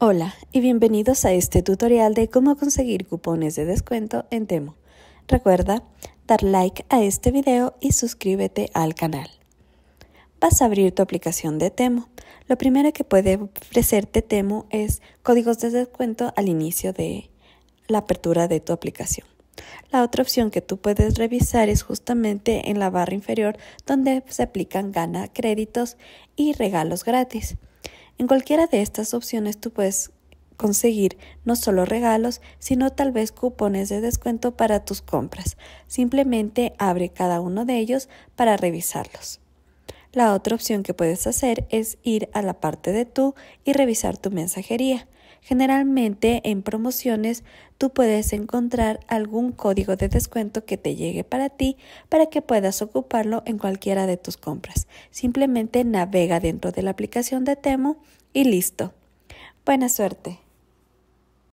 Hola y bienvenidos a este tutorial de cómo conseguir cupones de descuento en Temo. Recuerda dar like a este video y suscríbete al canal. Vas a abrir tu aplicación de Temo. Lo primero que puede ofrecerte Temo es códigos de descuento al inicio de la apertura de tu aplicación. La otra opción que tú puedes revisar es justamente en la barra inferior donde se aplican gana créditos y regalos gratis. En cualquiera de estas opciones tú puedes conseguir no solo regalos, sino tal vez cupones de descuento para tus compras. Simplemente abre cada uno de ellos para revisarlos. La otra opción que puedes hacer es ir a la parte de tú y revisar tu mensajería. Generalmente en promociones tú puedes encontrar algún código de descuento que te llegue para ti para que puedas ocuparlo en cualquiera de tus compras. Simplemente navega dentro de la aplicación de Temo y listo. Buena suerte.